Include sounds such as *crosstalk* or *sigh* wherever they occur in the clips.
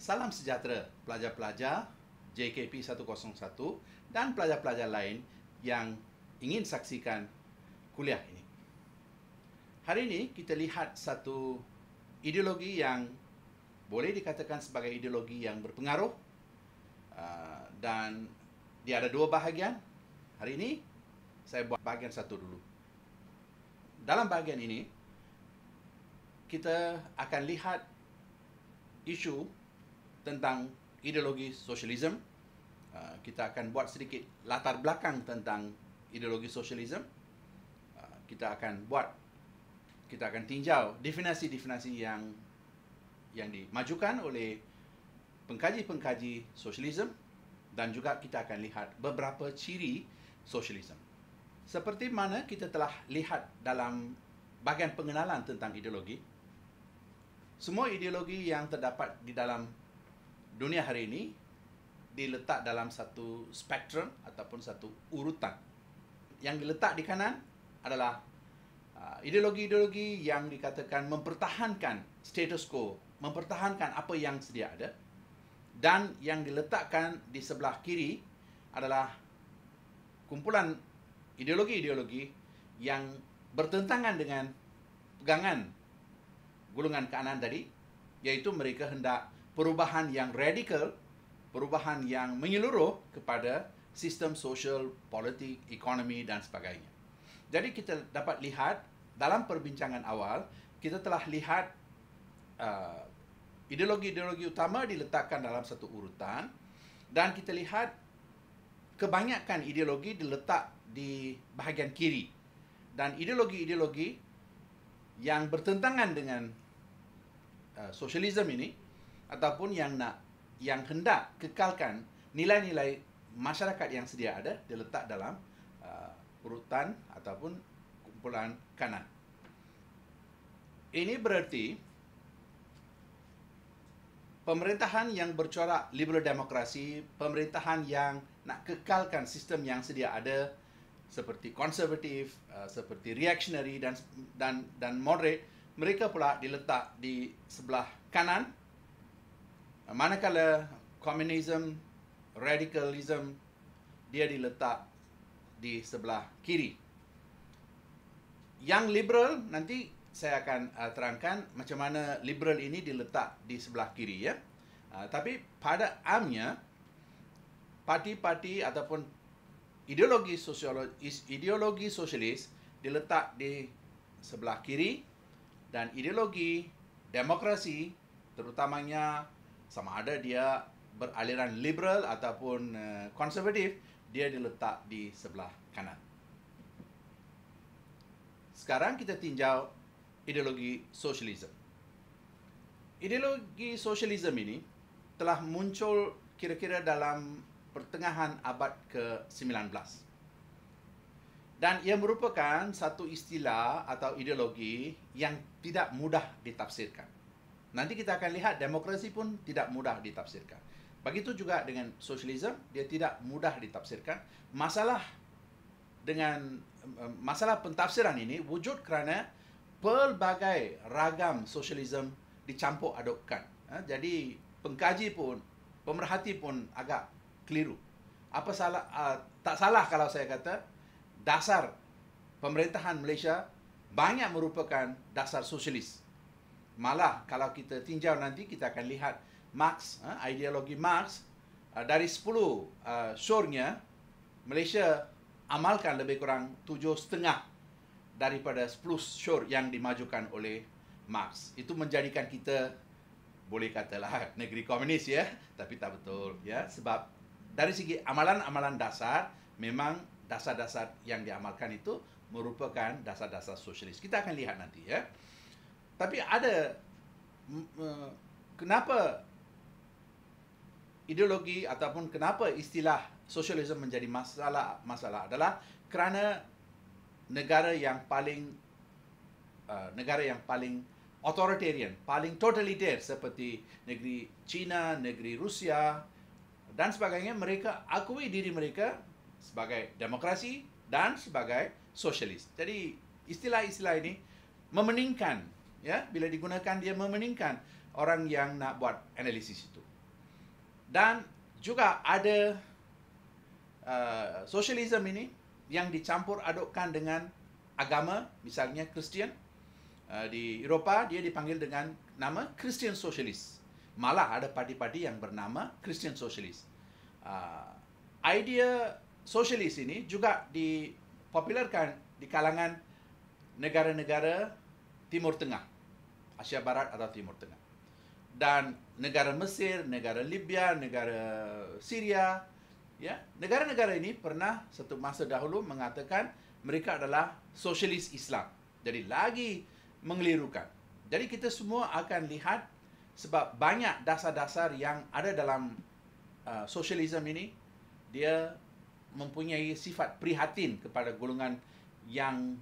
Salam sejahtera pelajar-pelajar JKP 101 dan pelajar-pelajar lain yang ingin saksikan kuliah ini. Hari ini kita lihat satu ideologi yang boleh dikatakan sebagai ideologi yang berpengaruh uh, dan dia ada dua bahagian. Hari ini saya buat bahagian satu dulu. Dalam bahagian ini kita akan lihat isu tentang ideologi sosialisme. Uh, ah, kita akan buat sedikit latar belakang tentang ideologi sosialisme. Uh, ah, kita akan buat kita akan tinjau definisi-definisi yang yang dimajukan oleh pengkaji-pengkaji sosialisme dan juga kita akan lihat beberapa ciri sosialisme. Seperti mana kita telah lihat dalam bahagian pengenalan tentang ideologi, semua ideologi yang terdapat di dalam dunia hari ini diletak dalam satu spektrum ataupun satu urutan. Yang diletak di kanan adalah uh, ideologi-ideologi yang dikatakan mempertahankan status quo, mempertahankan apa yang sedia ada. Dan yang diletakkan di sebelah kiri adalah kumpulan ideologi-ideologi yang bertentangan dengan pegangan golongan kanan tadi iaitu mereka hendak perubahan yang radikal, perubahan yang menyeluruh kepada sistem sosial, politik, ekonomi dan sebagainya. Jadi kita dapat lihat dalam perbincangan awal, kita telah lihat uh, ideologi-ideologi utama diletakkan dalam satu urutan dan kita lihat kebanyakan ideologi diletak di bahagian kiri dan ideologi-ideologi yang bertentangan dengan uh, sosialisme ini ataupun yang nak yang hendak kekalkan nilai-nilai masyarakat yang sedia ada diletak dalam uh, urutan ataupun kumpulan kanan. Ini bererti pemerintahan yang bercorak liberal demokrasi, pemerintahan yang nak kekalkan sistem yang sedia ada seperti konservatif, uh, seperti reactionary dan dan dan moderate, mereka pula diletak di sebelah kanan manakala komunisme, radikalisme dia diletak di sebelah kiri. Yang liberal nanti saya akan uh, terangkan macam mana liberal ini diletak di sebelah kiri ya. Uh, tapi pada amnya parti-parti ataupun ideologi sosiologi ideologi sosialis diletak di sebelah kiri dan ideologi demokrasi terutamanya sama ada dia beraliran liberal ataupun konservatif, eh, dia diletak di sebelah kanan. Sekarang kita tinjau ideologi sosialisme. Ideologi sosialisme ini telah muncul kira-kira dalam pertengahan abad ke-19. Dan ia merupakan satu istilah atau ideologi yang tidak mudah ditafsirkan. Nanti kita akan lihat demokrasi pun tidak mudah ditafsirkan. Begitu juga dengan sosialisme, dia tidak mudah ditafsirkan. Masalah dengan eh, masalah pentafsiran ini wujud kerana pelbagai ragam sosialisme dicampur adukkan. Ha, jadi pengkaji pun, pemerhati pun agak keliru. Apa salah ah, tak salah kalau saya kata dasar pemerintahan Malaysia banyak merupakan dasar sosialis malah kalau kita tinjau nanti kita akan lihat Marx eh, ideologi Marx eh, dari 10 eh, surnya Malaysia amalkan lebih kurang 7 setengah daripada 10 sur yang dimajukan oleh Marx itu menjadikan kita boleh katalah *laughs* negeri komunis ya tapi tak betul ya sebab dari segi amalan-amalan dasar memang dasar-dasar yang diamalkan itu merupakan dasar-dasar sosialis kita akan lihat nanti ya tapi ada kenapa ideologi ataupun kenapa istilah sosialisme menjadi masalah masalah adalah kerana negara yang paling uh, negara yang paling authoritarian, paling totalitarian seperti negeri China, negeri Rusia dan sebagainya mereka akui diri mereka sebagai demokrasi dan sebagai sosialis. Jadi istilah-istilah ini memeningkan ya bila digunakan dia memeningkan orang yang nak buat analisis itu dan juga ada uh, socialism ini yang dicampur adukkan dengan agama misalnya Kristian uh, di Eropah dia dipanggil dengan nama Christian Socialist malah ada parti-parti yang bernama Christian Socialist uh, idea sosialis ini juga dipopularkan di kalangan negara-negara Timur Tengah Asia Barat atau Timur Tengah. Dan negara Mesir, negara Libya, negara Syria, ya, negara-negara ini pernah satu masa dahulu mengatakan mereka adalah sosialis Islam. Jadi lagi mengelirukan. Jadi kita semua akan lihat sebab banyak dasar-dasar yang ada dalam uh, sosialisme ini dia mempunyai sifat prihatin kepada golongan yang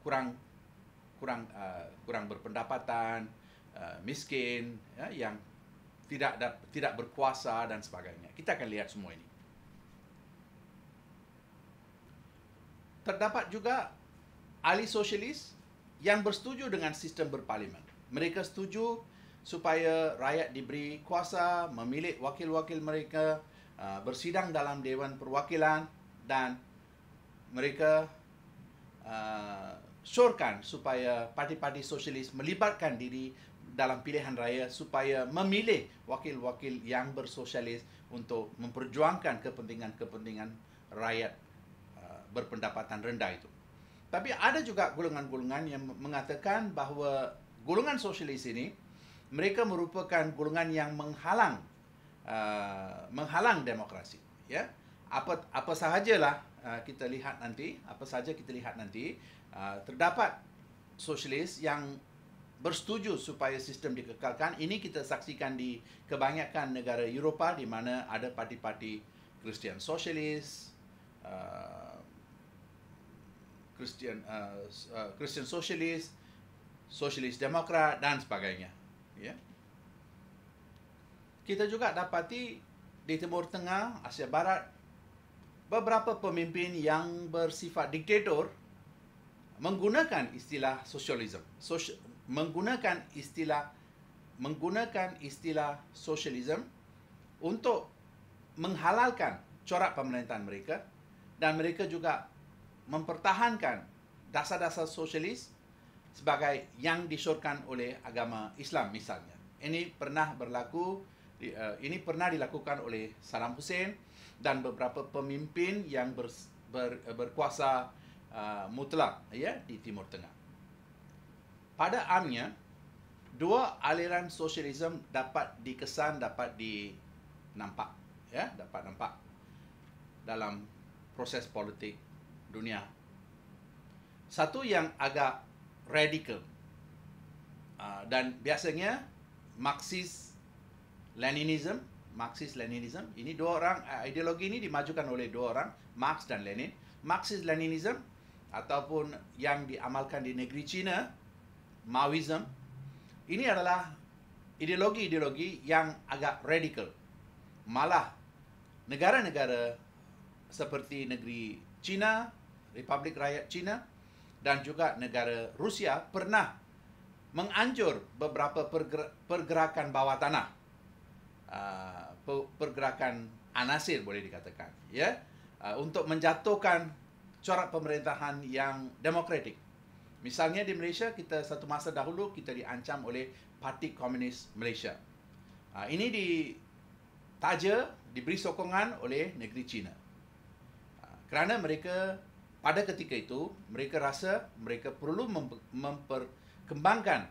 kurang kurang uh, kurang berpendapatan, uh, miskin, ya, yang tidak da- tidak berkuasa dan sebagainya. Kita akan lihat semua ini. Terdapat juga ahli sosialis yang bersetuju dengan sistem berparlimen. Mereka setuju supaya rakyat diberi kuasa memilih wakil-wakil mereka uh, bersidang dalam dewan perwakilan dan mereka uh, syorkan supaya parti-parti sosialis melibatkan diri dalam pilihan raya supaya memilih wakil-wakil yang bersosialis untuk memperjuangkan kepentingan-kepentingan rakyat uh, berpendapatan rendah itu. Tapi ada juga golongan-golongan yang mengatakan bahawa golongan sosialis ini mereka merupakan golongan yang menghalang uh, menghalang demokrasi ya apa apa sajalah uh, kita lihat nanti apa sahaja kita lihat nanti Ah, terdapat sosialis yang bersetuju supaya sistem dikekalkan. Ini kita saksikan di kebanyakan negara Eropah di mana ada parti-parti Kristian sosialis, ah, Kristian uh, Kristian uh, uh, sosialis, sosialis demokrat dan sebagainya. Yeah. Kita juga dapati di Timur Tengah, Asia Barat beberapa pemimpin yang bersifat diktator menggunakan istilah sosialisme, social, menggunakan istilah menggunakan istilah sosialisme untuk menghalalkan corak pemerintahan mereka dan mereka juga mempertahankan dasar-dasar sosialis sebagai yang disyorkan oleh agama Islam misalnya ini pernah berlaku eh, ini pernah dilakukan oleh Saddam Hussein dan beberapa pemimpin yang ber, ber, berkuasa uh, mutlak ya di Timur Tengah. Pada amnya dua aliran sosialisme dapat dikesan dapat dinampak ya dapat nampak dalam proses politik dunia. Satu yang agak radikal uh, dan biasanya Marxist Leninism, Marxist Leninism. Ini dua orang ah, ideologi ini dimajukan oleh dua orang, Marx dan Lenin. Marxist Leninism ataupun yang diamalkan di negeri China, Maoism, ini adalah ideologi-ideologi yang agak radikal. Malah negara-negara seperti negeri China, Republik Rakyat China dan juga negara Rusia pernah menganjur beberapa pergerakan bawah tanah. Ah, pergerakan anasir boleh dikatakan, ya. Ah, untuk menjatuhkan corak pemerintahan yang demokratik. Misalnya di Malaysia, kita satu masa dahulu kita diancam oleh Parti Komunis Malaysia. Ha, ini ditaja, diberi sokongan oleh negeri China. Ha, kerana mereka pada ketika itu, mereka rasa mereka perlu memperkembangkan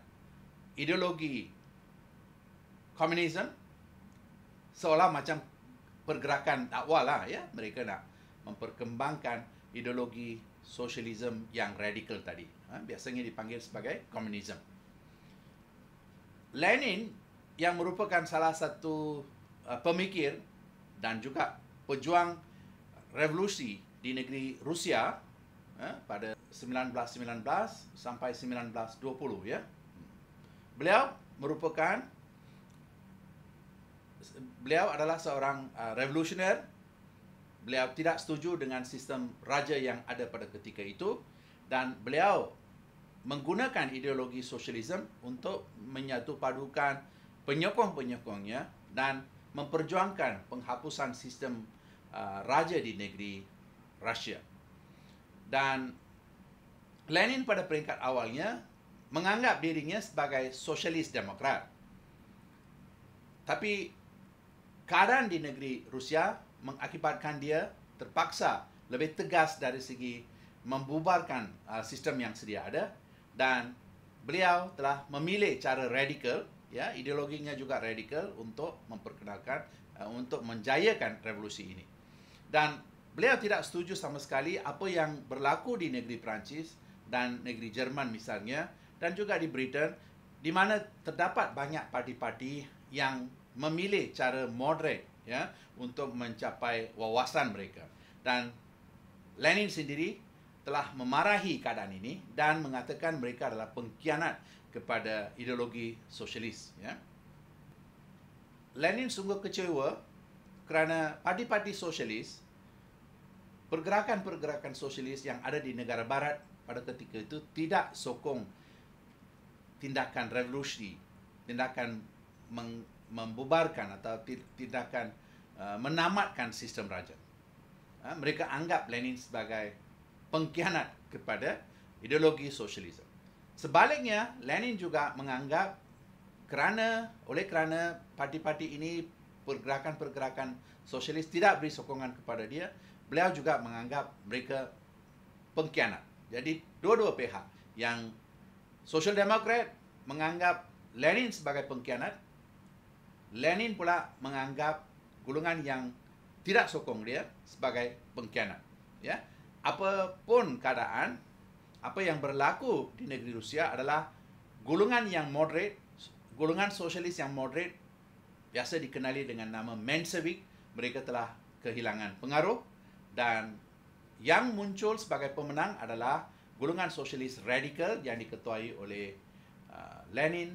ideologi komunisme seolah macam pergerakan awal lah ya mereka nak memperkembangkan ideologi sosialisme yang radikal tadi. Ha, biasanya dipanggil sebagai komunisme. Lenin yang merupakan salah satu uh, pemikir dan juga pejuang revolusi di negeri Rusia ha, pada 1919 sampai 1920 ya. Beliau merupakan beliau adalah seorang uh, revolusioner beliau tidak setuju dengan sistem raja yang ada pada ketika itu dan beliau menggunakan ideologi sosialisme untuk menyatupadukan penyokong-penyokongnya dan memperjuangkan penghapusan sistem uh, raja di negeri Rusia. Dan Lenin pada peringkat awalnya menganggap dirinya sebagai sosialis demokrat. Tapi keadaan di negeri Rusia mengakibatkan dia terpaksa lebih tegas dari segi membubarkan uh, sistem yang sedia ada dan beliau telah memilih cara radikal ya ideologinya juga radikal untuk memperkenalkan uh, untuk menjayakan revolusi ini dan beliau tidak setuju sama sekali apa yang berlaku di negeri Perancis dan negeri Jerman misalnya dan juga di Britain di mana terdapat banyak parti-parti yang memilih cara moderate ya untuk mencapai wawasan mereka dan Lenin sendiri telah memarahi keadaan ini dan mengatakan mereka adalah pengkhianat kepada ideologi sosialis ya Lenin sungguh kecewa kerana parti-parti sosialis pergerakan-pergerakan sosialis yang ada di negara barat pada ketika itu tidak sokong tindakan revolusi tindakan meng, membubarkan atau tindakan uh, menamatkan sistem raja. Ha, mereka anggap Lenin sebagai pengkhianat kepada ideologi sosialisme. Sebaliknya, Lenin juga menganggap kerana oleh kerana parti-parti ini pergerakan-pergerakan sosialis tidak beri sokongan kepada dia, beliau juga menganggap mereka pengkhianat. Jadi dua-dua pihak yang Social Democrat menganggap Lenin sebagai pengkhianat Lenin pula menganggap golongan yang tidak sokong dia sebagai pengkhianat. Ya. pun keadaan, apa yang berlaku di negeri Rusia adalah golongan yang moderate, golongan sosialis yang moderate, biasa dikenali dengan nama Menshevik, mereka telah kehilangan pengaruh dan yang muncul sebagai pemenang adalah golongan sosialis radikal yang diketuai oleh uh, Lenin,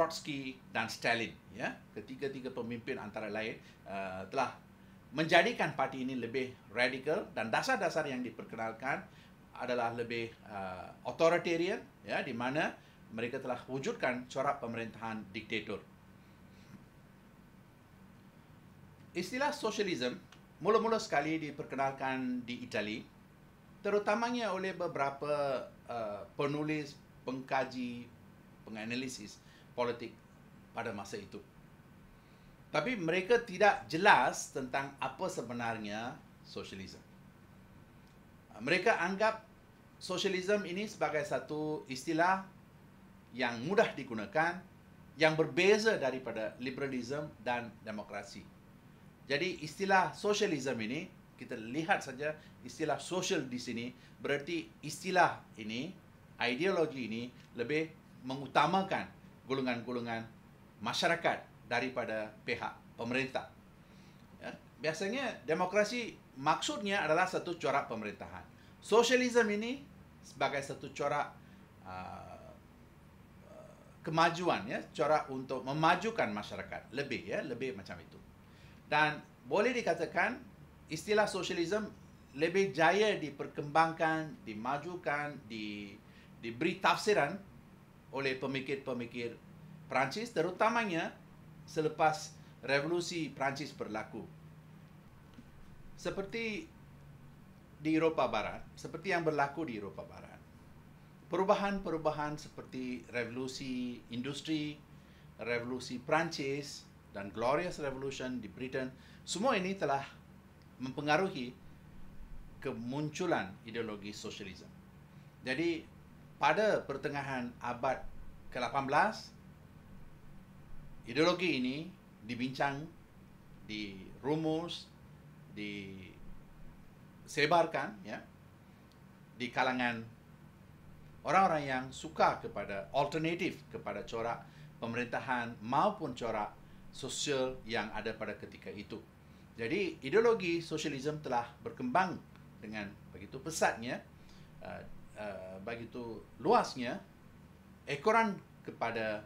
Trotsky dan Stalin ya ketiga-tiga pemimpin antara lain uh, telah menjadikan parti ini lebih radikal dan dasar-dasar yang diperkenalkan adalah lebih uh, authoritarian ya di mana mereka telah wujudkan corak pemerintahan diktator istilah sosialisme mula-mula sekali diperkenalkan di Itali terutamanya oleh beberapa uh, penulis pengkaji penganalisis politik pada masa itu. Tapi mereka tidak jelas tentang apa sebenarnya sosialisme. Mereka anggap sosialisme ini sebagai satu istilah yang mudah digunakan yang berbeza daripada liberalisme dan demokrasi. Jadi istilah sosialisme ini kita lihat saja istilah sosial di sini berarti istilah ini ideologi ini lebih mengutamakan golongan-golongan masyarakat daripada pihak pemerintah. Ya. Biasanya demokrasi maksudnya adalah satu corak pemerintahan. Sosialisme ini sebagai satu corak uh, uh, kemajuan ya, corak untuk memajukan masyarakat lebih ya, lebih macam itu. Dan boleh dikatakan istilah sosialisme lebih jaya diperkembangkan, dimajukan, di diberi tafsiran oleh pemikir-pemikir Perancis terutamanya selepas revolusi Perancis berlaku. Seperti di Eropah Barat, seperti yang berlaku di Eropah Barat. Perubahan-perubahan seperti revolusi industri, revolusi Perancis dan Glorious Revolution di Britain, semua ini telah mempengaruhi kemunculan ideologi sosialisme. Jadi pada pertengahan abad ke-18 ideologi ini dibincang di rumus di sebarkan ya di kalangan orang-orang yang suka kepada alternatif kepada corak pemerintahan maupun corak sosial yang ada pada ketika itu. Jadi ideologi sosialisme telah berkembang dengan begitu pesatnya uh, Uh, begitu luasnya ekoran kepada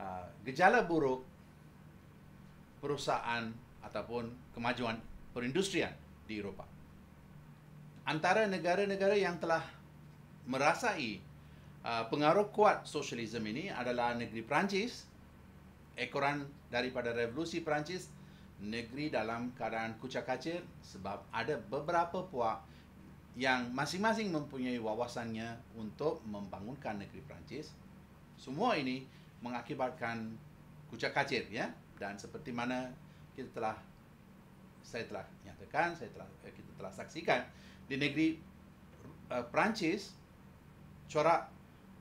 uh, gejala buruk perusahaan ataupun kemajuan perindustrian di Eropah. Antara negara-negara yang telah merasai uh, pengaruh kuat sosialisme ini adalah negeri Perancis. Ekoran daripada revolusi Perancis, negeri dalam keadaan kucak-kacir sebab ada beberapa puak yang masing-masing mempunyai wawasannya untuk membangunkan negeri Perancis. Semua ini mengakibatkan kucak kacir ya dan seperti mana kita telah saya telah nyatakan, saya telah eh, kita telah saksikan di negeri eh, Perancis corak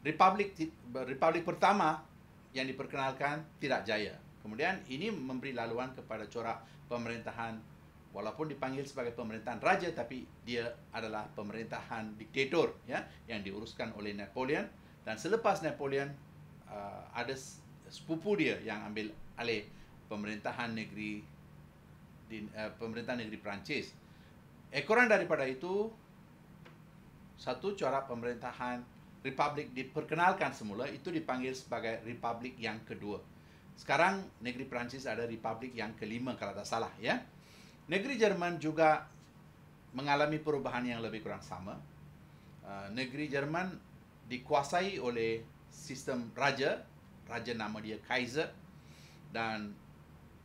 republik republik pertama yang diperkenalkan tidak jaya. Kemudian ini memberi laluan kepada corak pemerintahan walaupun dipanggil sebagai pemerintahan raja tapi dia adalah pemerintahan diktator ya yang diuruskan oleh Napoleon dan selepas Napoleon uh, ada sepupu dia yang ambil alih pemerintahan negeri di uh, pemerintahan negeri Perancis ekoran daripada itu satu corak pemerintahan republik diperkenalkan semula itu dipanggil sebagai republik yang kedua sekarang negeri Perancis ada republik yang kelima kalau tak salah ya Negeri Jerman juga mengalami perubahan yang lebih kurang sama. Eh, negeri Jerman dikuasai oleh sistem raja, raja nama dia Kaiser dan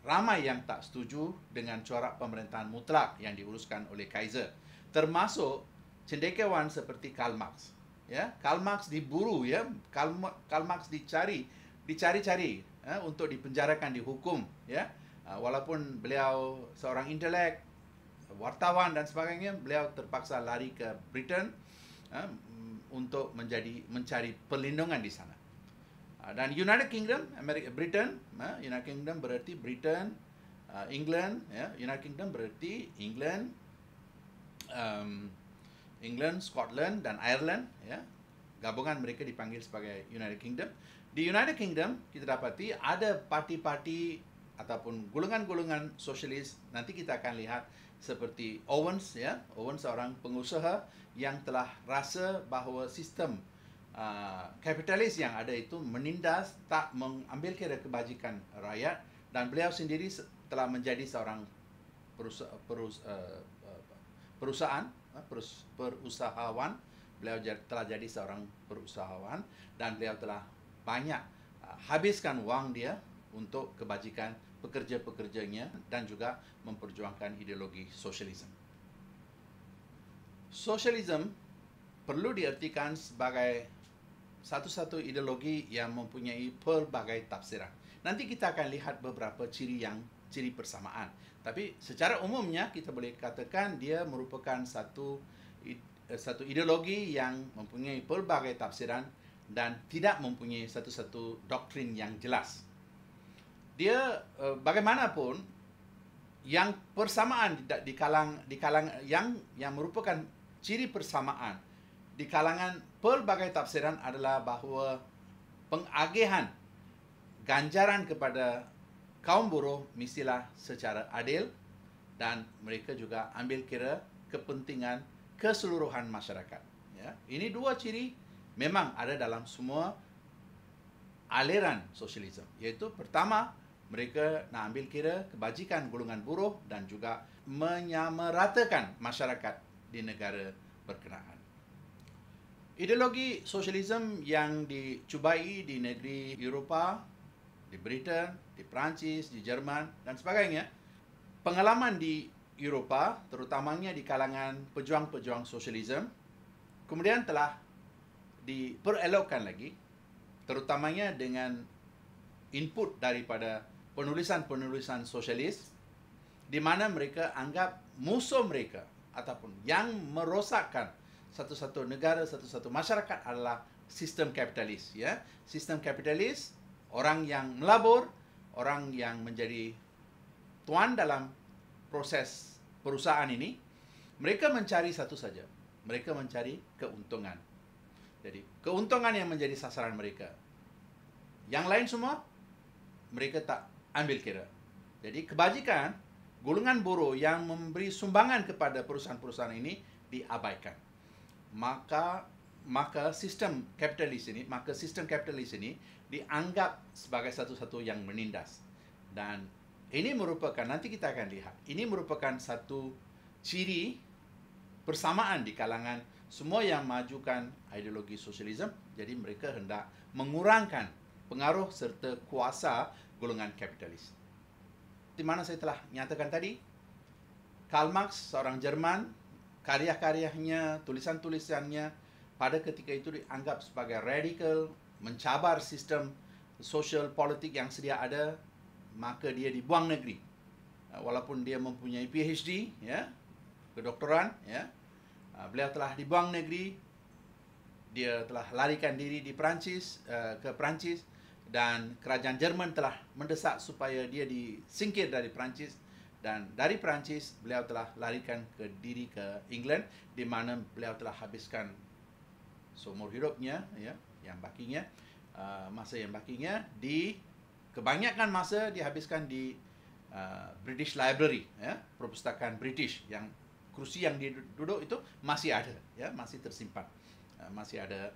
ramai yang tak setuju dengan corak pemerintahan mutlak yang diuruskan oleh Kaiser termasuk cendekiawan seperti Karl Marx ya Karl Marx diburu ya Karl Marx dicari dicari-cari ya? untuk dipenjarakan dihukum ya Ah, walaupun beliau seorang intelek, wartawan dan sebagainya, beliau terpaksa lari ke Britain ah, mm, untuk menjadi mencari perlindungan di sana. Ah, dan United Kingdom, Amerika, Britain, United Kingdom berarti Britain, England, ya, United Kingdom berarti England, um, England, Scotland dan Ireland, ya. gabungan mereka dipanggil sebagai United Kingdom. Di United Kingdom kita dapati ada parti-parti ataupun golongan-golongan sosialis nanti kita akan lihat seperti Owens ya Owens seorang pengusaha yang telah rasa bahawa sistem uh, kapitalis yang ada itu menindas tak mengambil kira kebajikan rakyat dan beliau sendiri telah menjadi seorang perusa- perus- uh, uh perusahaan uh, perus- perusahawan beliau telah jadi seorang perusahaan dan beliau telah banyak uh, habiskan wang dia untuk kebajikan pekerja-pekerjanya dan juga memperjuangkan ideologi sosialisme. Sosialisme perlu diartikan sebagai satu-satu ideologi yang mempunyai pelbagai tafsiran. Nanti kita akan lihat beberapa ciri yang ciri persamaan. Tapi secara umumnya kita boleh katakan dia merupakan satu eh, satu ideologi yang mempunyai pelbagai tafsiran dan tidak mempunyai satu-satu doktrin yang jelas dia uh, bagaimanapun yang persamaan di, di kalang di kalang yang yang merupakan ciri persamaan di kalangan pelbagai tafsiran adalah bahawa pengagihan ganjaran kepada kaum buruh mestilah secara adil dan mereka juga ambil kira kepentingan keseluruhan masyarakat ya ini dua ciri memang ada dalam semua aliran sosialisme iaitu pertama mereka nak ambil kira kebajikan golongan buruh dan juga menyamaratakan masyarakat di negara berkenaan. Ideologi sosialisme yang dicubai di negeri Eropah, di Britain, di Perancis, di Jerman dan sebagainya, pengalaman di Eropah terutamanya di kalangan pejuang-pejuang sosialisme kemudian telah diperelokkan lagi terutamanya dengan input daripada penulisan-penulisan sosialis di mana mereka anggap musuh mereka ataupun yang merosakkan satu-satu negara, satu-satu masyarakat adalah sistem kapitalis. Ya. Sistem kapitalis, orang yang melabur, orang yang menjadi tuan dalam proses perusahaan ini, mereka mencari satu saja. Mereka mencari keuntungan. Jadi, keuntungan yang menjadi sasaran mereka. Yang lain semua, mereka tak ambil kira. Jadi kebajikan golongan buruh yang memberi sumbangan kepada perusahaan-perusahaan ini diabaikan. Maka maka sistem kapitalis ini, maka sistem kapitalis ini dianggap sebagai satu-satu yang menindas. Dan ini merupakan nanti kita akan lihat. Ini merupakan satu ciri persamaan di kalangan semua yang majukan ideologi sosialisme. Jadi mereka hendak mengurangkan pengaruh serta kuasa golongan kapitalis. Di mana saya telah nyatakan tadi, Karl Marx seorang Jerman, karya-karyanya, tulisan-tulisannya pada ketika itu dianggap sebagai radikal, mencabar sistem sosial politik yang sedia ada, maka dia dibuang negeri. Uh, walaupun dia mempunyai PhD, ya, kedoktoran, ya, uh, beliau telah dibuang negeri, dia telah larikan diri di Perancis, uh, ke Perancis, dan kerajaan Jerman telah mendesak supaya dia disingkir dari Perancis dan dari Perancis beliau telah larikan ke diri ke England di mana beliau telah habiskan seumur hidupnya ya yang bakinya uh, masa yang bakinya di kebanyakan masa dihabiskan di uh, British Library ya perpustakaan British yang kursi yang dia duduk itu masih ada ya masih tersimpan uh, masih ada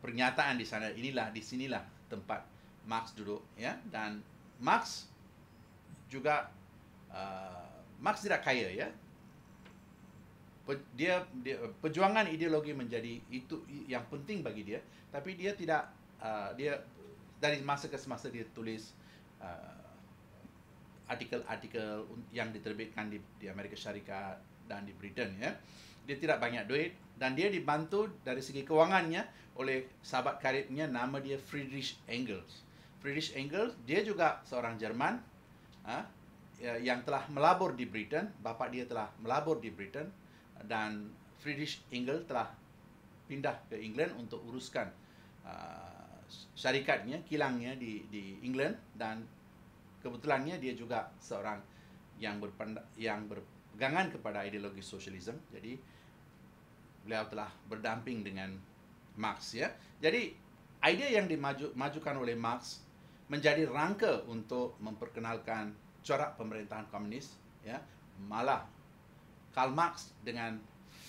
pernyataan di sana inilah di sinilah tempat Marx duduk ya dan Marx juga uh, Marx tidak kaya ya dia, dia perjuangan ideologi menjadi itu yang penting bagi dia tapi dia tidak uh, dia dari masa ke semasa dia tulis uh, artikel-artikel yang diterbitkan di, di Amerika Syarikat dan di Britain ya dia tidak banyak duit dan dia dibantu dari segi kewangannya oleh sahabat karibnya nama dia Friedrich Engels. Friedrich Engels dia juga seorang Jerman ha, ya, yang telah melabur di Britain, bapa dia telah melabur di Britain dan Friedrich Engels telah pindah ke England untuk uruskan uh, syarikatnya, kilangnya di di England dan kebetulannya dia juga seorang yang berpanda, yang berpegangan kepada ideologi sosialisme. Jadi beliau telah berdamping dengan Marx ya. Jadi idea yang dimajukan oleh Marx menjadi rangka untuk memperkenalkan corak pemerintahan komunis ya. Malah Karl Marx dengan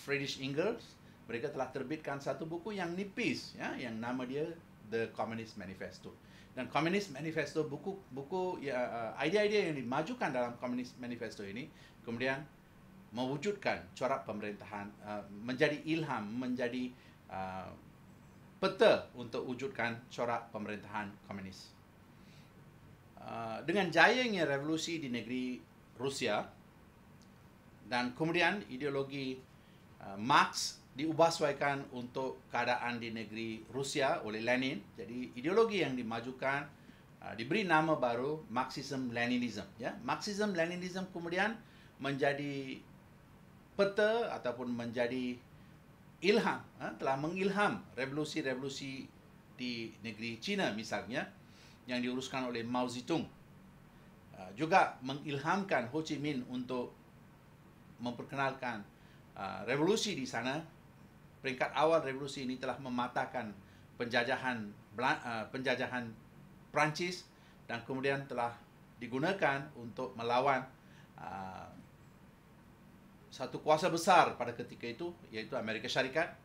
Friedrich Engels mereka telah terbitkan satu buku yang nipis ya yang nama dia The Communist Manifesto. Dan Communist Manifesto buku buku ya, uh, idea-idea yang dimajukan dalam Communist Manifesto ini kemudian mewujudkan corak pemerintahan uh, menjadi ilham menjadi uh, peta untuk wujudkan corak pemerintahan komunis. Uh, dengan jayanya revolusi di negeri Rusia dan kemudian ideologi uh, Marx diubahsuaikan untuk keadaan di negeri Rusia oleh Lenin. Jadi ideologi yang dimajukan uh, diberi nama baru Marxism-Leninism. Ya, Marxism-Leninism kemudian menjadi peta ataupun menjadi ilham ha, telah mengilham revolusi-revolusi di negeri China misalnya yang diuruskan oleh Mao Zedong ha, juga mengilhamkan Ho Chi Minh untuk memperkenalkan uh, revolusi di sana peringkat awal revolusi ini telah mematahkan penjajahan uh, penjajahan Perancis dan kemudian telah digunakan untuk melawan satu kuasa besar pada ketika itu iaitu Amerika Syarikat.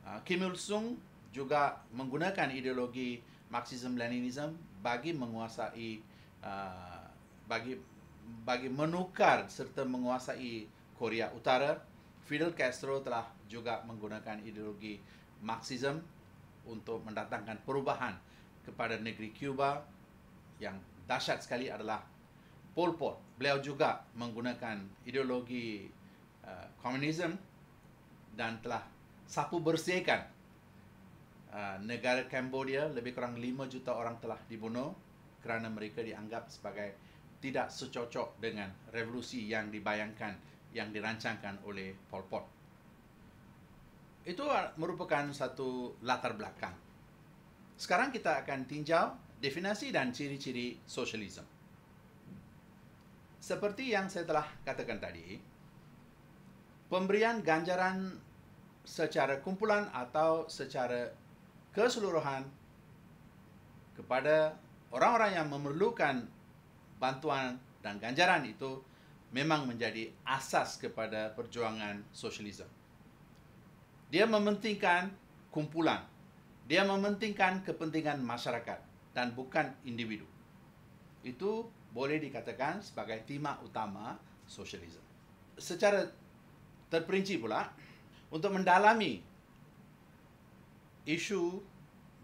Ah, Kim Il Sung juga menggunakan ideologi Marxism-Leninism bagi menguasai ah, bagi bagi menukar serta menguasai Korea Utara. Fidel Castro telah juga menggunakan ideologi Marxism untuk mendatangkan perubahan kepada negeri Cuba yang dahsyat sekali adalah Pol Pot. Beliau juga menggunakan ideologi Uh, komunisme dan telah sapu bersihkan uh, negara Cambodia lebih kurang 5 juta orang telah dibunuh kerana mereka dianggap sebagai tidak secocok dengan revolusi yang dibayangkan yang dirancangkan oleh Pol Pot. Itu merupakan satu latar belakang. Sekarang kita akan tinjau definisi dan ciri-ciri sosialisme. Seperti yang saya telah katakan tadi, pemberian ganjaran secara kumpulan atau secara keseluruhan kepada orang-orang yang memerlukan bantuan dan ganjaran itu memang menjadi asas kepada perjuangan sosialisme. Dia mementingkan kumpulan. Dia mementingkan kepentingan masyarakat dan bukan individu. Itu boleh dikatakan sebagai tema utama sosialisme. Secara terperinci pula untuk mendalami isu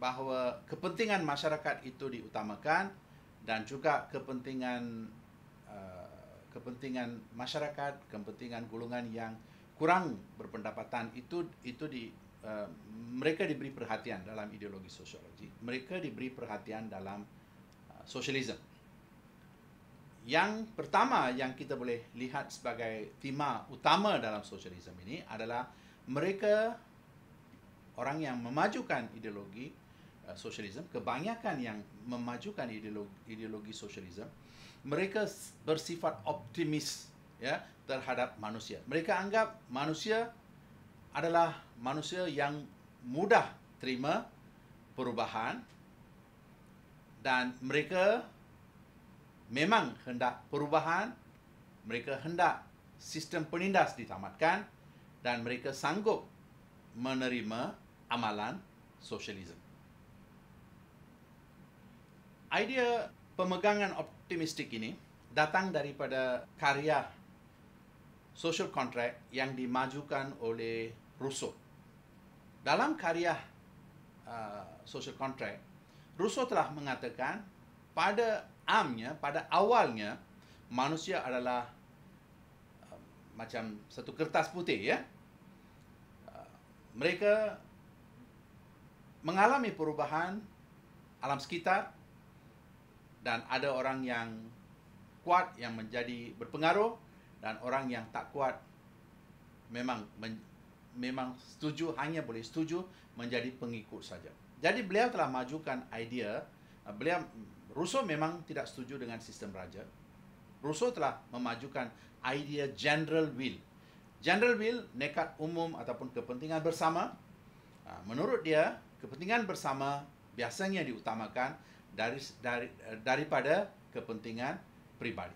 bahawa kepentingan masyarakat itu diutamakan dan juga kepentingan uh, kepentingan masyarakat, kepentingan golongan yang kurang berpendapatan itu itu di uh, mereka diberi perhatian dalam ideologi sosiologi. Mereka diberi perhatian dalam uh, sosialisme yang pertama yang kita boleh lihat sebagai tema utama dalam sosialisme ini adalah mereka orang yang memajukan ideologi eh, sosialisme kebanyakan yang memajukan ideologi, ideologi sosialisme mereka bersifat optimis ya terhadap manusia mereka anggap manusia adalah manusia yang mudah terima perubahan dan mereka memang hendak perubahan, mereka hendak sistem penindas ditamatkan dan mereka sanggup menerima amalan sosialisme. Idea pemegangan optimistik ini datang daripada karya social contract yang dimajukan oleh Rousseau. Dalam karya uh, social contract, Rousseau telah mengatakan pada amnya pada awalnya manusia adalah uh, macam satu kertas putih ya. Uh, mereka mengalami perubahan alam sekitar dan ada orang yang kuat yang menjadi berpengaruh dan orang yang tak kuat memang men, memang setuju hanya boleh setuju menjadi pengikut saja. Jadi beliau telah majukan idea uh, beliau Rousseau memang tidak setuju dengan sistem raja. Rousseau telah memajukan idea general will. General will, nekat umum ataupun kepentingan bersama. Ah, menurut dia, kepentingan bersama biasanya diutamakan dari, dari eh, daripada kepentingan pribadi.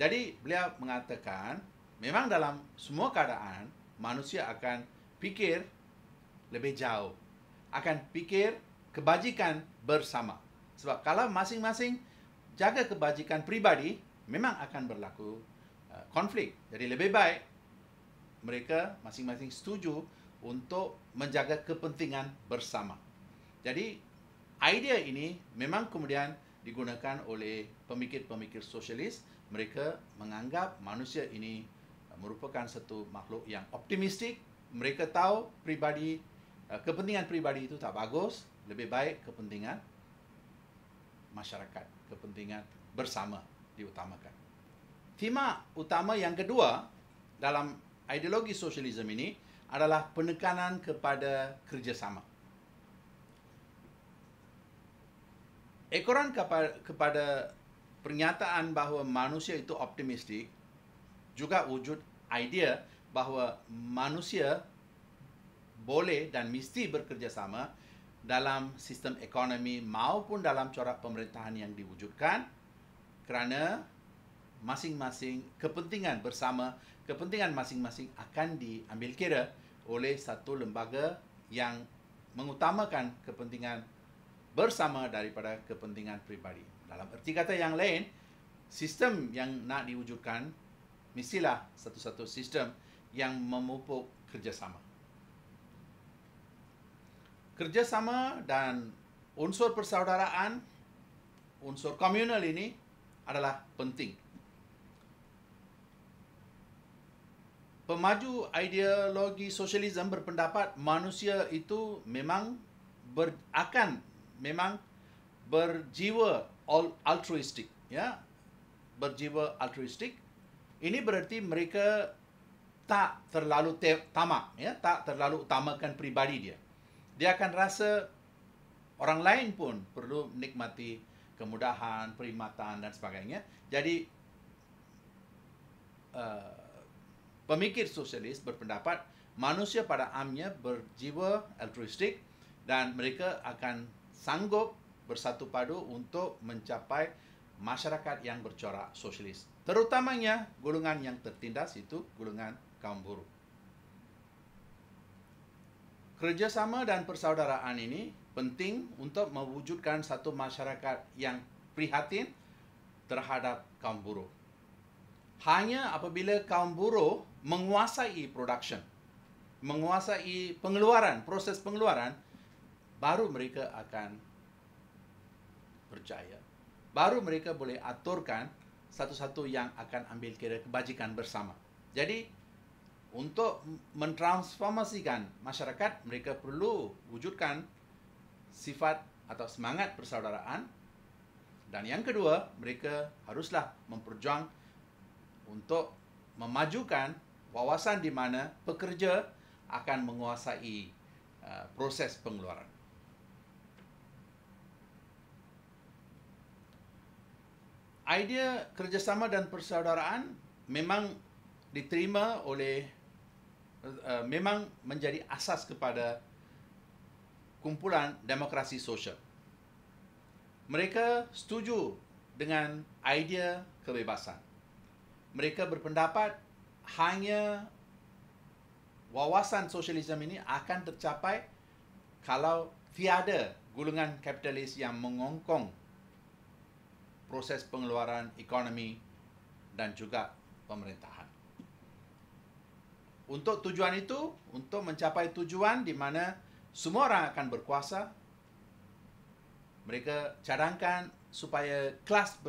Jadi beliau mengatakan, memang dalam semua keadaan manusia akan fikir lebih jauh. Akan fikir kebajikan bersama. Sebab kalau masing-masing jaga kebajikan pribadi, memang akan berlaku uh, konflik. Jadi lebih baik mereka masing-masing setuju untuk menjaga kepentingan bersama. Jadi idea ini memang kemudian digunakan oleh pemikir-pemikir sosialis. Mereka menganggap manusia ini merupakan satu makhluk yang optimistik. Mereka tahu pribadi uh, kepentingan pribadi itu tak bagus, lebih baik kepentingan masyarakat, kepentingan bersama diutamakan. Tema utama yang kedua dalam ideologi sosialisme ini adalah penekanan kepada kerjasama. Ekoran kepada pernyataan bahawa manusia itu optimistik juga wujud idea bahawa manusia boleh dan mesti bekerjasama dalam sistem ekonomi maupun dalam corak pemerintahan yang diwujudkan kerana masing-masing kepentingan bersama, kepentingan masing-masing akan diambil kira oleh satu lembaga yang mengutamakan kepentingan bersama daripada kepentingan peribadi. Dalam erti kata yang lain, sistem yang nak diwujudkan mestilah satu-satu sistem yang memupuk kerjasama kerjasama dan unsur persaudaraan, unsur komunal ini adalah penting. Pemaju ideologi sosialisme berpendapat manusia itu memang ber, akan memang berjiwa altruistik, ya, berjiwa altruistik. Ini berarti mereka tak terlalu tamak, ya, tak terlalu utamakan pribadi dia dia akan rasa orang lain pun perlu menikmati kemudahan, perkhidmatan dan sebagainya. Jadi uh, pemikir sosialis berpendapat manusia pada amnya berjiwa altruistik dan mereka akan sanggup bersatu padu untuk mencapai masyarakat yang bercorak sosialis. Terutamanya golongan yang tertindas itu golongan kaum buruh. Kerjasama dan persaudaraan ini penting untuk mewujudkan satu masyarakat yang prihatin terhadap kaum buruh. Hanya apabila kaum buruh menguasai production, menguasai pengeluaran, proses pengeluaran, baru mereka akan berjaya. Baru mereka boleh aturkan satu-satu yang akan ambil kira kebajikan bersama. Jadi, untuk mentransformasikan masyarakat, mereka perlu wujudkan sifat atau semangat persaudaraan. Dan yang kedua, mereka haruslah memperjuang untuk memajukan wawasan di mana pekerja akan menguasai uh, proses pengeluaran. Idea kerjasama dan persaudaraan memang diterima oleh uh, memang menjadi asas kepada kumpulan demokrasi sosial. Mereka setuju dengan idea kebebasan. Mereka berpendapat hanya wawasan sosialisme ini akan tercapai kalau tiada gulungan kapitalis yang mengongkong proses pengeluaran ekonomi dan juga pemerintah untuk tujuan itu, untuk mencapai tujuan di mana semua orang akan berkuasa. Mereka cadangkan supaya kelas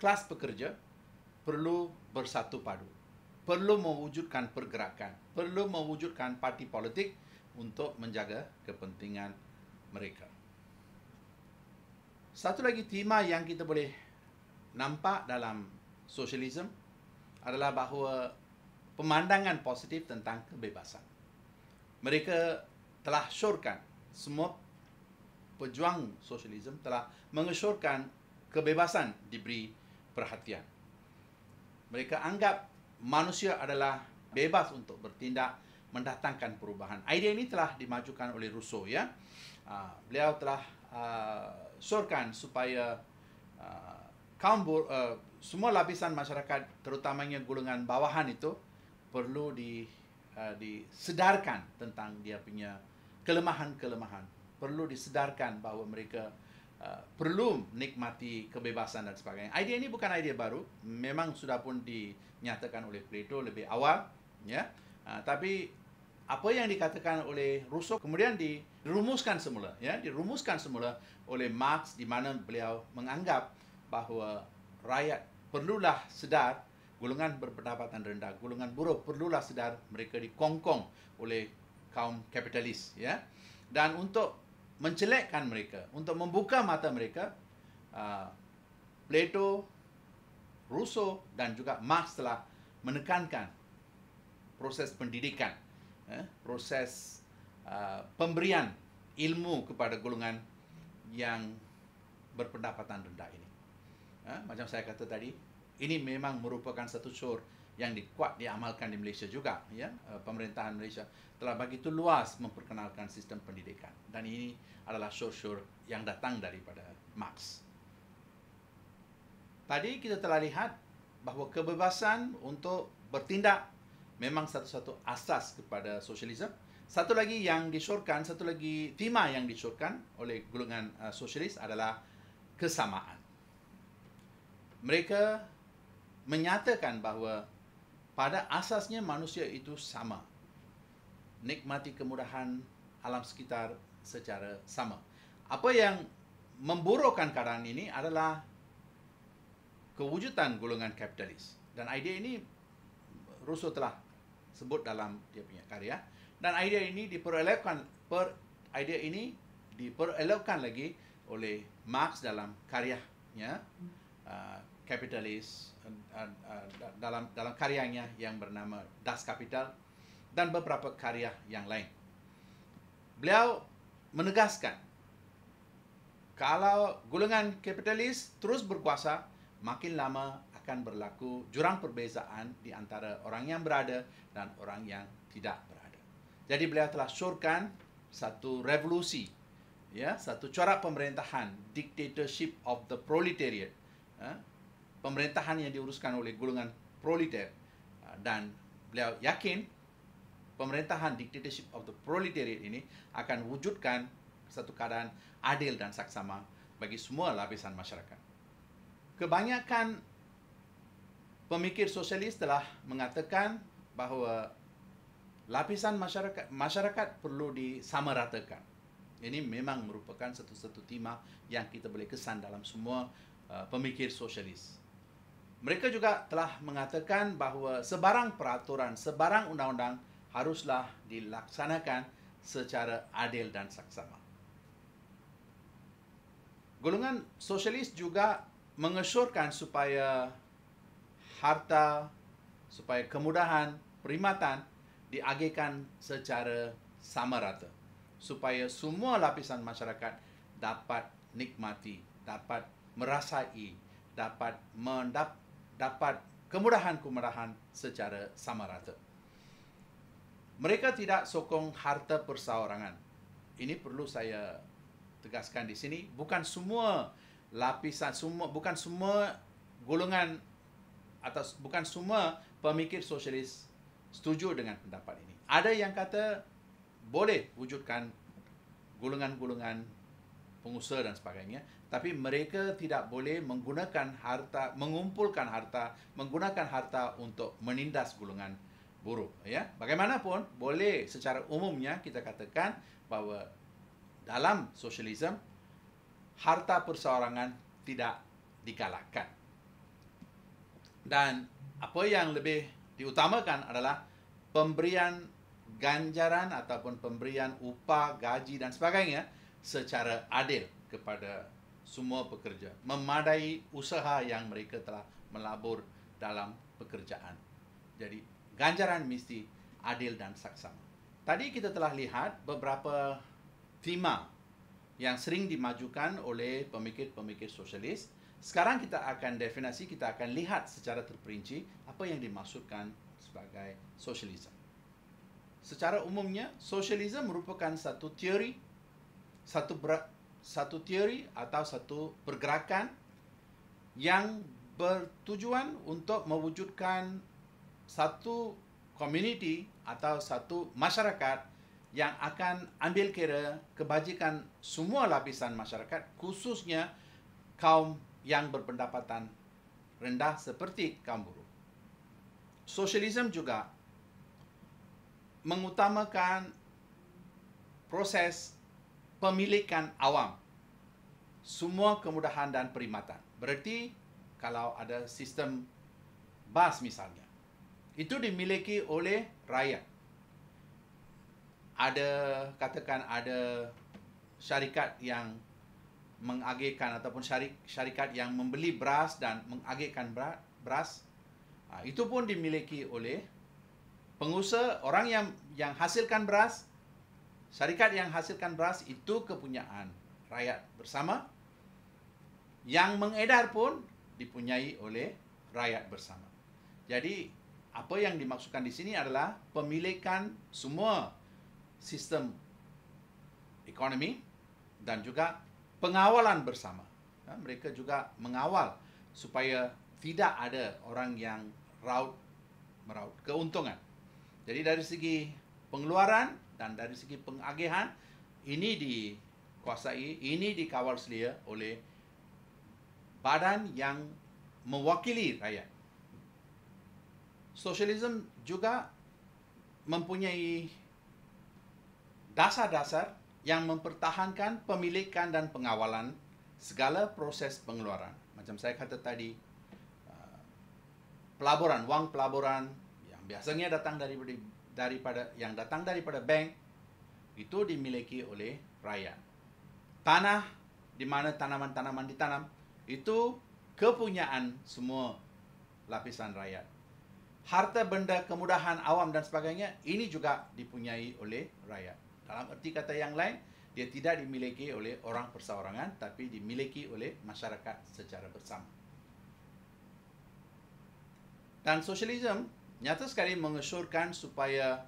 kelas pekerja perlu bersatu padu. Perlu mewujudkan pergerakan, perlu mewujudkan parti politik untuk menjaga kepentingan mereka. Satu lagi tema yang kita boleh nampak dalam sosialisme adalah bahawa pemandangan positif tentang kebebasan. Mereka telah syorkan semua pejuang sosialisme telah mengesyorkan kebebasan diberi perhatian. Mereka anggap manusia adalah bebas untuk bertindak mendatangkan perubahan. Idea ini telah dimajukan oleh Rousseau ya. Ah, beliau telah uh, ah, syorkan supaya uh, kaum uh, semua lapisan masyarakat terutamanya golongan bawahan itu perlu di uh, disedarkan tentang dia punya kelemahan-kelemahan. Perlu disedarkan bahawa mereka uh, perlu menikmati kebebasan dan sebagainya. Idea ini bukan idea baru. Memang sudah pun dinyatakan oleh Plato lebih awal, ya. Uh, tapi apa yang dikatakan oleh Rousseau kemudian dirumuskan semula, ya, dirumuskan semula oleh Marx di mana beliau menganggap bahawa rakyat perlulah sedar golongan berpendapatan rendah, golongan buruh perlulah sedar mereka dikongkong oleh kaum kapitalis ya. Dan untuk mencelekkan mereka, untuk membuka mata mereka uh, Plato, Rousseau dan juga Marx telah menekankan proses pendidikan, eh, proses uh, pemberian ilmu kepada golongan yang berpendapatan rendah ini. Eh, macam saya kata tadi, ini memang merupakan satu sur yang dikuat diamalkan di Malaysia juga ya eh, pemerintahan Malaysia telah begitu luas memperkenalkan sistem pendidikan dan ini adalah sur-sur yang datang daripada Marx tadi kita telah lihat bahawa kebebasan untuk bertindak memang satu-satu asas kepada sosialisme satu lagi yang disyorkan satu lagi tema yang disyorkan oleh golongan uh, sosialis adalah kesamaan mereka menyatakan bahawa pada asasnya manusia itu sama. Nikmati kemudahan alam sekitar secara sama. Apa yang memburukkan keadaan ini adalah kewujudan golongan kapitalis. Dan idea ini Rousseau telah sebut dalam dia punya karya. Dan idea ini diperolehkan per idea ini diperolehkan lagi oleh Marx dalam karyanya uh, Capitalist Ah, ah, dalam dalam karyanya yang bernama Das Kapital dan beberapa karya yang lain. Beliau menegaskan kalau golongan kapitalis terus berkuasa, makin lama akan berlaku jurang perbezaan di antara orang yang berada dan orang yang tidak berada. Jadi beliau telah syorkan satu revolusi, ya, satu corak pemerintahan, dictatorship of the proletariat. Ya, pemerintahan yang diuruskan oleh golongan proletar ah, dan beliau yakin pemerintahan dictatorship of the proletariat ini akan wujudkan satu keadaan adil dan saksama bagi semua lapisan masyarakat. Kebanyakan pemikir sosialis telah mengatakan bahawa lapisan masyarakat masyarakat perlu disamaratakan. Ini memang merupakan satu-satu tema yang kita boleh kesan dalam semua uh, pemikir sosialis. Mereka juga telah mengatakan bahawa sebarang peraturan, sebarang undang-undang haruslah dilaksanakan secara adil dan saksama. Golongan sosialis juga mengesyorkan supaya harta, supaya kemudahan, perkhidmatan diagihkan secara sama rata supaya semua lapisan masyarakat dapat nikmati, dapat merasai, dapat mendapat dapat kemudahan-kemudahan secara sama rata. Mereka tidak sokong harta perseorangan. Ini perlu saya tegaskan di sini, bukan semua lapisan semua bukan semua golongan atau bukan semua pemikir sosialis setuju dengan pendapat ini. Ada yang kata boleh wujudkan golongan-golongan pengusaha dan sebagainya, tapi mereka tidak boleh menggunakan harta mengumpulkan harta menggunakan harta untuk menindas golongan buruh ya bagaimanapun boleh secara umumnya kita katakan bahawa dalam sosialisme harta perseorangan tidak digalakkan dan apa yang lebih diutamakan adalah pemberian ganjaran ataupun pemberian upah gaji dan sebagainya secara adil kepada semua pekerja memadai usaha yang mereka telah melabur dalam pekerjaan. Jadi ganjaran mesti adil dan saksama. Tadi kita telah lihat beberapa tema yang sering dimajukan oleh pemikir-pemikir sosialis. Sekarang kita akan definasi, kita akan lihat secara terperinci apa yang dimaksudkan sebagai sosialisme. Secara umumnya, sosialisme merupakan satu teori, satu satu teori atau satu pergerakan yang bertujuan untuk mewujudkan satu komuniti atau satu masyarakat yang akan ambil kira kebajikan semua lapisan masyarakat khususnya kaum yang berpendapatan rendah seperti kaum buruh. Sosialisme juga mengutamakan proses pemilikan awam semua kemudahan dan perkhidmatan. Bererti kalau ada sistem bas misalnya, itu dimiliki oleh rakyat. Ada katakan ada syarikat yang mengagihkan ataupun syarikat yang membeli beras dan mengagihkan beras ah, itu pun dimiliki oleh pengusaha orang yang yang hasilkan beras Syarikat yang hasilkan beras itu kepunyaan rakyat bersama. Yang mengedar pun dipunyai oleh rakyat bersama. Jadi apa yang dimaksudkan di sini adalah pemilikan semua sistem ekonomi dan juga pengawalan bersama. Ha, mereka juga mengawal supaya tidak ada orang yang raut meraut keuntungan. Jadi dari segi pengeluaran dan dari segi pengagihan ini dikuasai ini dikawal selia oleh badan yang mewakili rakyat sosialisme juga mempunyai dasar-dasar yang mempertahankan pemilikan dan pengawalan segala proses pengeluaran macam saya kata tadi uh, pelaburan wang pelaburan yang biasanya datang dari daripada yang datang daripada bank itu dimiliki oleh rakyat. Tanah di mana tanaman-tanaman ditanam itu kepunyaan semua lapisan rakyat. Harta benda kemudahan awam dan sebagainya ini juga dipunyai oleh rakyat. Dalam erti kata yang lain, dia tidak dimiliki oleh orang perseorangan tapi dimiliki oleh masyarakat secara bersama. Dan sosialisme nyata sekali mengesyorkan supaya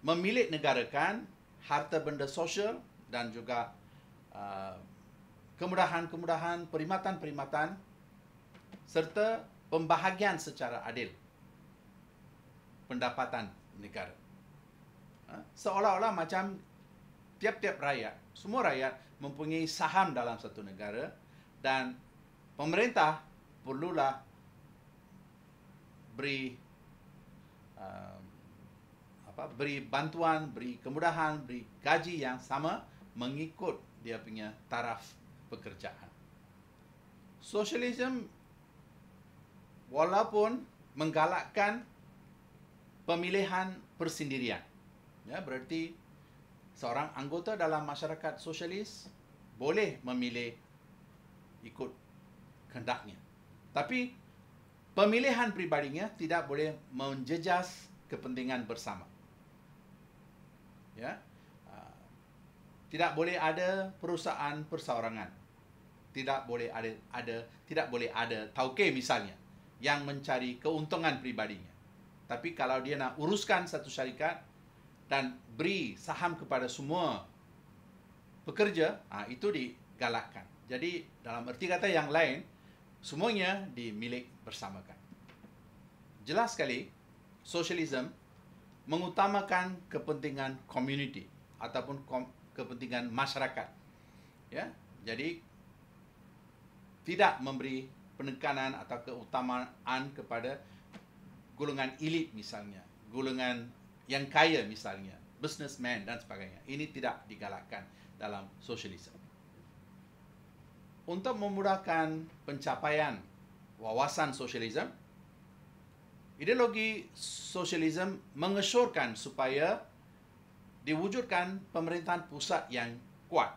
memilik negarakan harta benda sosial dan juga uh, kemudahan-kemudahan perkhidmatan-perkhidmatan serta pembahagian secara adil pendapatan negara. Ha? Seolah-olah macam tiap-tiap rakyat, semua rakyat mempunyai saham dalam satu negara dan pemerintah perlulah beri uh, apa beri bantuan, beri kemudahan, beri gaji yang sama mengikut dia punya taraf pekerjaan. sosialisme walaupun menggalakkan pemilihan persendirian. Ya, berarti seorang anggota dalam masyarakat sosialis boleh memilih ikut kendaknya. Tapi pemilihan pribadinya tidak boleh menjejas kepentingan bersama. Ya. Ah, tidak boleh ada perusahaan persorangan. Tidak boleh ada ada tidak boleh ada tauke misalnya yang mencari keuntungan pribadinya. Tapi kalau dia nak uruskan satu syarikat dan beri saham kepada semua pekerja, ah, itu digalakkan. Jadi dalam erti kata yang lain, semuanya dimilik bersamakan. Jelas sekali, sosialism mengutamakan kepentingan community ataupun kom- kepentingan masyarakat. Ya, jadi tidak memberi penekanan atau keutamaan kepada golongan elit misalnya, golongan yang kaya misalnya, businessman dan sebagainya. Ini tidak digalakkan dalam sosialisme untuk memudahkan pencapaian wawasan sosialisme, ideologi sosialisme mengesyorkan supaya diwujudkan pemerintahan pusat yang kuat.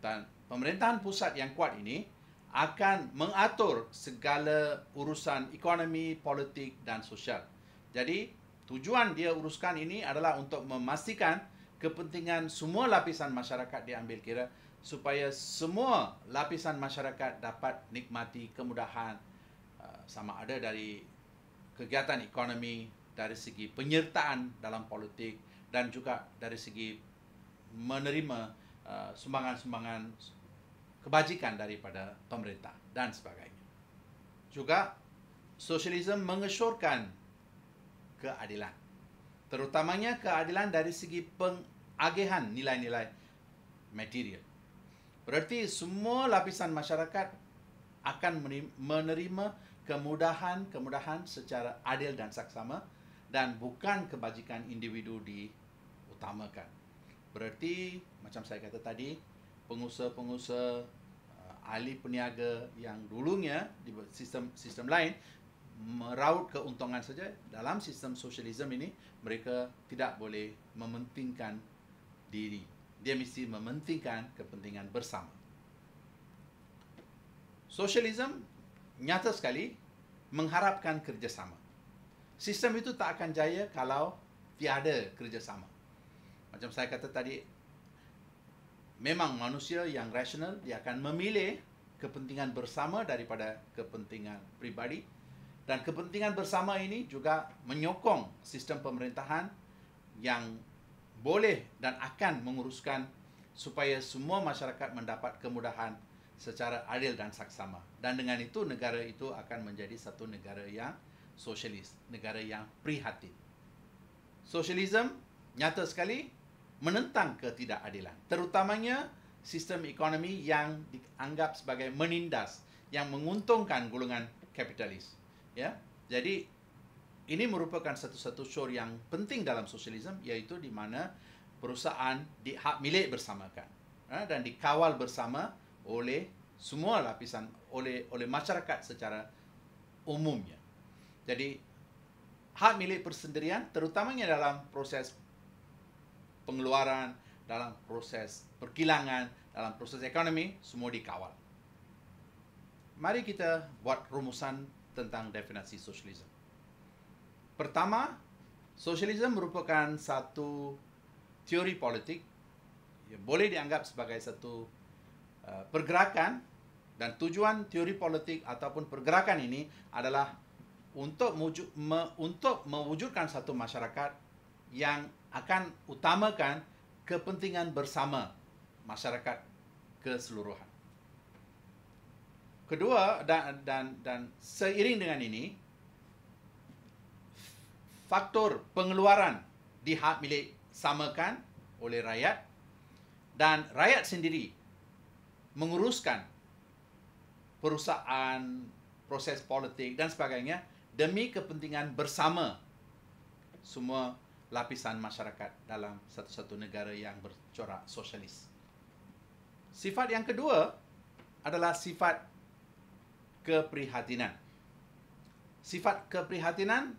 Dan pemerintahan pusat yang kuat ini akan mengatur segala urusan ekonomi, politik dan sosial. Jadi, tujuan dia uruskan ini adalah untuk memastikan kepentingan semua lapisan masyarakat diambil kira supaya semua lapisan masyarakat dapat nikmati kemudahan uh, sama ada dari kegiatan ekonomi dari segi penyertaan dalam politik dan juga dari segi menerima uh, sumbangan-sumbangan kebajikan daripada pemerintah dan sebagainya. Juga sosialisme mengesyorkan keadilan. Terutamanya keadilan dari segi pengagihan nilai-nilai material. Berarti semua lapisan masyarakat akan menerima kemudahan-kemudahan secara adil dan saksama dan bukan kebajikan individu diutamakan. Berarti macam saya kata tadi, pengusaha-pengusaha eh, ahli peniaga yang dulunya di sistem sistem lain meraut keuntungan saja dalam sistem sosialisme ini mereka tidak boleh mementingkan diri dia mesti mementingkan kepentingan bersama. Sosialisme nyata sekali mengharapkan kerjasama. Sistem itu tak akan jaya kalau tiada kerjasama. Macam saya kata tadi, memang manusia yang rasional dia akan memilih kepentingan bersama daripada kepentingan pribadi dan kepentingan bersama ini juga menyokong sistem pemerintahan yang boleh dan akan menguruskan supaya semua masyarakat mendapat kemudahan secara adil dan saksama. Dan dengan itu negara itu akan menjadi satu negara yang sosialis, negara yang prihatin. Sosialisme nyata sekali menentang ketidakadilan, terutamanya sistem ekonomi yang dianggap sebagai menindas, yang menguntungkan golongan kapitalis. Ya, jadi ini merupakan satu-satu syur yang penting dalam sosialisme iaitu di mana perusahaan di hak milik bersamakan ha, dan dikawal bersama oleh semua lapisan oleh oleh masyarakat secara umumnya. Jadi hak milik persendirian terutamanya dalam proses pengeluaran, dalam proses perkilangan, dalam proses ekonomi semua dikawal. Mari kita buat rumusan tentang definisi sosialisme. Pertama, sosialisme merupakan satu teori politik yang boleh dianggap sebagai satu uh, pergerakan dan tujuan teori politik ataupun pergerakan ini adalah untuk mewujud, me, untuk mewujudkan satu masyarakat yang akan utamakan kepentingan bersama masyarakat keseluruhan. Kedua dan dan dan seiring dengan ini faktor pengeluaran di hak milik samakan oleh rakyat dan rakyat sendiri menguruskan perusahaan, proses politik dan sebagainya demi kepentingan bersama semua lapisan masyarakat dalam satu-satu negara yang bercorak sosialis. Sifat yang kedua adalah sifat keprihatinan. Sifat keprihatinan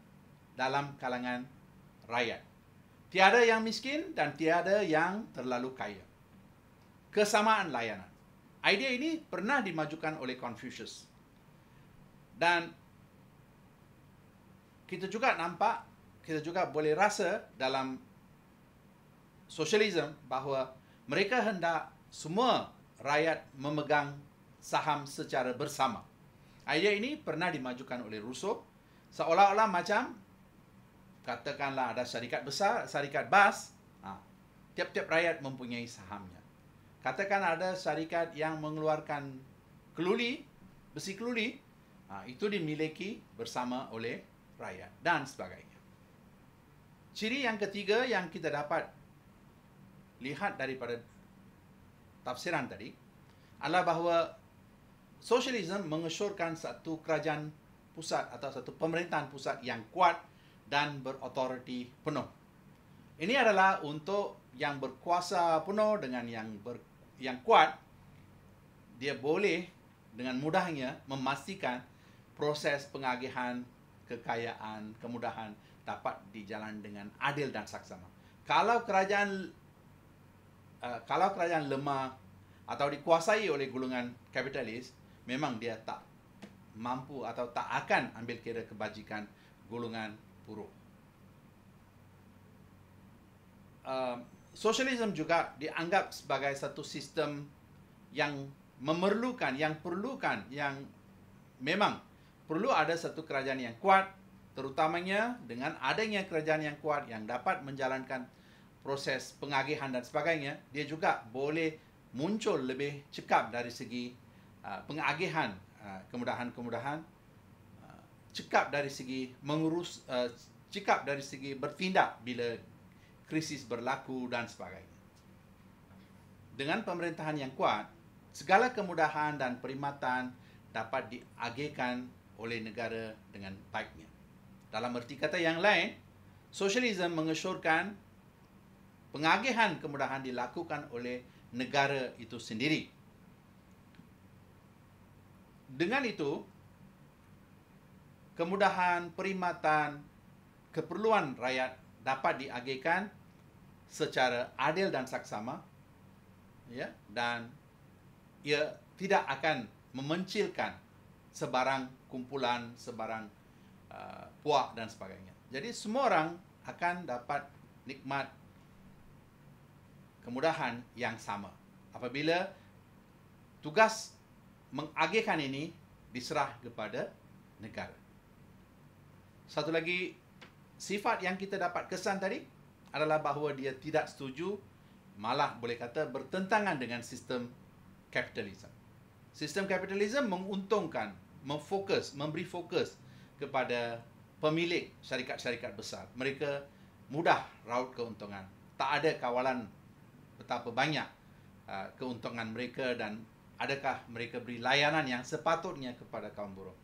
dalam kalangan rakyat. Tiada yang miskin dan tiada yang terlalu kaya. Kesamaan layanan. Idea ini pernah dimajukan oleh Confucius. Dan kita juga nampak, kita juga boleh rasa dalam sosialisme bahawa mereka hendak semua rakyat memegang saham secara bersama. Idea ini pernah dimajukan oleh Rousseau seolah-olah macam katakanlah ada syarikat besar, syarikat bas, ha, tiap-tiap rakyat mempunyai sahamnya. Katakan ada syarikat yang mengeluarkan keluli, besi keluli, ha, itu dimiliki bersama oleh rakyat dan sebagainya. Ciri yang ketiga yang kita dapat lihat daripada tafsiran tadi adalah bahawa sosialisme mengesyorkan satu kerajaan pusat atau satu pemerintahan pusat yang kuat dan berautoriti penuh. Ini adalah untuk yang berkuasa penuh dengan yang ber, yang kuat dia boleh dengan mudahnya memastikan proses pengagihan kekayaan kemudahan dapat dijalan dengan adil dan saksama. Kalau kerajaan eh, kalau kerajaan lemah atau dikuasai oleh golongan kapitalis memang dia tak mampu atau tak akan ambil kira kebajikan golongan buruk. Uh, um, Sosialism juga dianggap sebagai satu sistem yang memerlukan, yang perlukan, yang memang perlu ada satu kerajaan yang kuat, terutamanya dengan adanya kerajaan yang kuat yang dapat menjalankan proses pengagihan dan sebagainya, dia juga boleh muncul lebih cekap dari segi uh, pengagihan uh, kemudahan-kemudahan cekap dari segi mengurus uh, cekap dari segi bertindak bila krisis berlaku dan sebagainya. Dengan pemerintahan yang kuat, segala kemudahan dan perkhidmatan dapat diagihkan oleh negara dengan baiknya. Dalam erti kata yang lain, sosialisme mengesyorkan pengagihan kemudahan dilakukan oleh negara itu sendiri. Dengan itu, kemudahan, perkhidmatan, keperluan rakyat dapat diagihkan secara adil dan saksama ya dan ia tidak akan memencilkan sebarang kumpulan sebarang uh, puak dan sebagainya. Jadi semua orang akan dapat nikmat kemudahan yang sama apabila tugas mengagihkan ini diserah kepada negara. Satu lagi sifat yang kita dapat kesan tadi adalah bahawa dia tidak setuju malah boleh kata bertentangan dengan sistem kapitalisme. Sistem kapitalisme menguntungkan, memfokus, memberi fokus kepada pemilik syarikat-syarikat besar. Mereka mudah raut keuntungan. Tak ada kawalan betapa banyak uh, keuntungan mereka dan adakah mereka beri layanan yang sepatutnya kepada kaum buruh.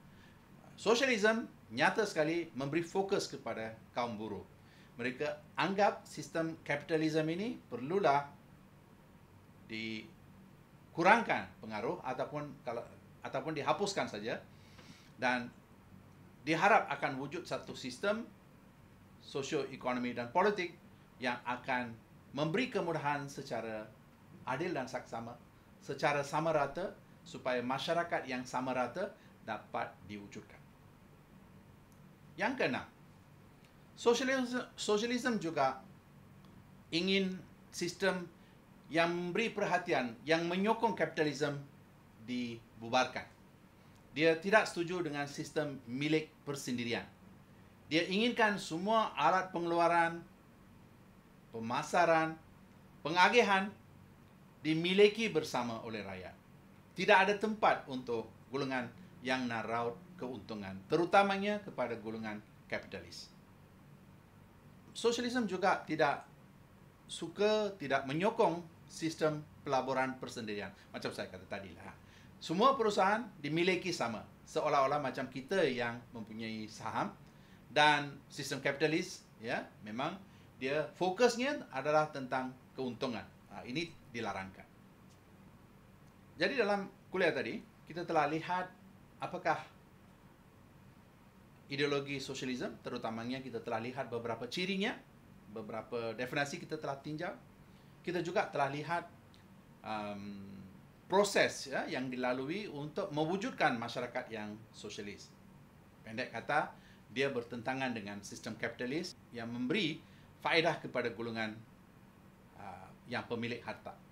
Sosialisme nyata sekali memberi fokus kepada kaum buruh. Mereka anggap sistem kapitalisme ini perlulah dikurangkan pengaruh ataupun kalau ataupun dihapuskan saja dan diharap akan wujud satu sistem sosio ekonomi dan politik yang akan memberi kemudahan secara adil dan saksama secara sama rata supaya masyarakat yang sama rata dapat diwujudkan yang keenam, socialism, socialism juga ingin sistem yang memberi perhatian, yang menyokong kapitalism dibubarkan. Dia tidak setuju dengan sistem milik persendirian. Dia inginkan semua alat pengeluaran, pemasaran, pengagihan dimiliki bersama oleh rakyat. Tidak ada tempat untuk golongan yang naraut keuntungan, terutamanya kepada golongan kapitalis. Sosialisme juga tidak suka, tidak menyokong sistem pelaburan persendirian. Macam saya kata tadi lah. Semua perusahaan dimiliki sama. Seolah-olah macam kita yang mempunyai saham dan sistem kapitalis, ya, memang dia fokusnya adalah tentang keuntungan. Ha, ini dilarangkan. Jadi dalam kuliah tadi, kita telah lihat apakah ideologi sosialisme terutamanya kita telah lihat beberapa cirinya beberapa definisi kita telah tinjau kita juga telah lihat um, proses ya, yang dilalui untuk mewujudkan masyarakat yang sosialis pendek kata dia bertentangan dengan sistem kapitalis yang memberi faedah kepada golongan uh, yang pemilik harta